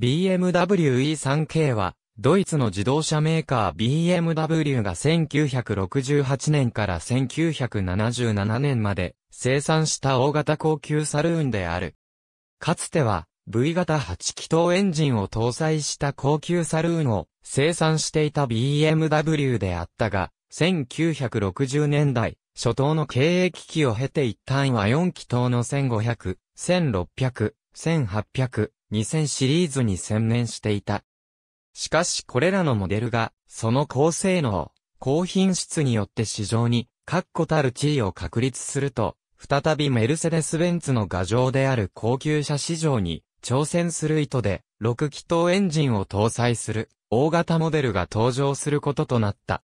BMW E3K は、ドイツの自動車メーカー BMW が1968年から1977年まで生産した大型高級サルーンである。かつては V 型8気筒エンジンを搭載した高級サルーンを生産していた BMW であったが、1960年代初頭の経営危機を経て一旦は4気筒の1500、1600、1800、2000シリーズに専念していた。しかしこれらのモデルが、その高性能、高品質によって市場に、確固たる地位を確立すると、再びメルセデス・ベンツの牙城である高級車市場に挑戦する意図で、6気筒エンジンを搭載する大型モデルが登場することとなった。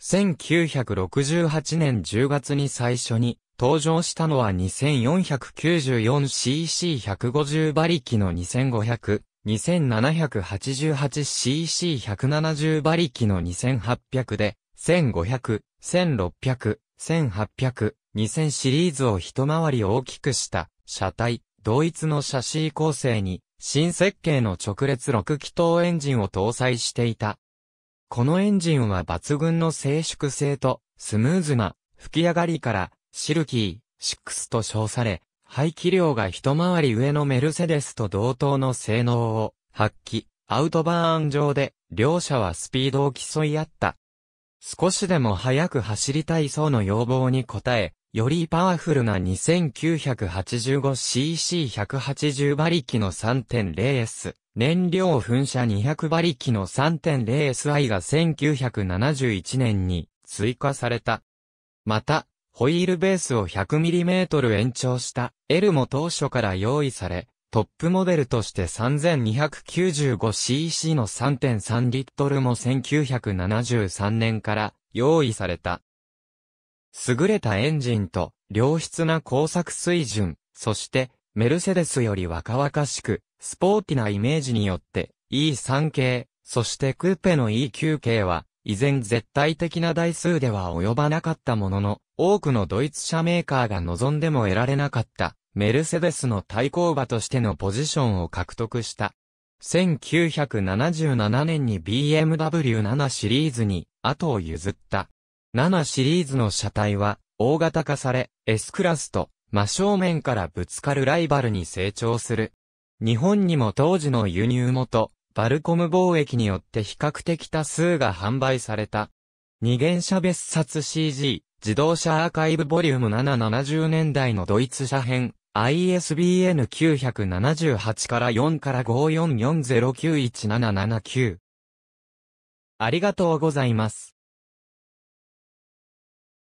1968年10月に最初に登場したのは 2494cc150 馬力の2500、2788cc170 馬力の2800で、1500、1600、1800、2000シリーズを一回り大きくした車体、同一のシャシー構成に、新設計の直列6気筒エンジンを搭載していた。このエンジンは抜群の静粛性と、スムーズな、吹き上がりから、シルキー、6と称され、排気量が一回り上のメルセデスと同等の性能を発揮、アウトバーン上で両者はスピードを競い合った。少しでも速く走りたい層の要望に応え、よりパワフルな 2985cc180 馬力の 3.0S、燃料噴射200馬力の 3.0SI が1971年に追加された。また、ホイールベースを 100mm 延長した L も当初から用意され、トップモデルとして 3295cc の3.3リットルも1973年から用意された。優れたエンジンと良質な工作水準、そしてメルセデスより若々しく、スポーティなイメージによって E3 系、そしてクーペの E9 系は、依然絶対的な台数では及ばなかったものの、多くのドイツ車メーカーが望んでも得られなかった、メルセデスの対抗馬としてのポジションを獲得した。1977年に BMW7 シリーズに後を譲った。7シリーズの車体は大型化され、S クラスと真正面からぶつかるライバルに成長する。日本にも当時の輸入元、バルコム貿易によって比較的多数が販売された。二元車別冊 CG、自動車アーカイブボリューム770年代のドイツ車編、ISBN 978から4から544091779。ありがとうございます。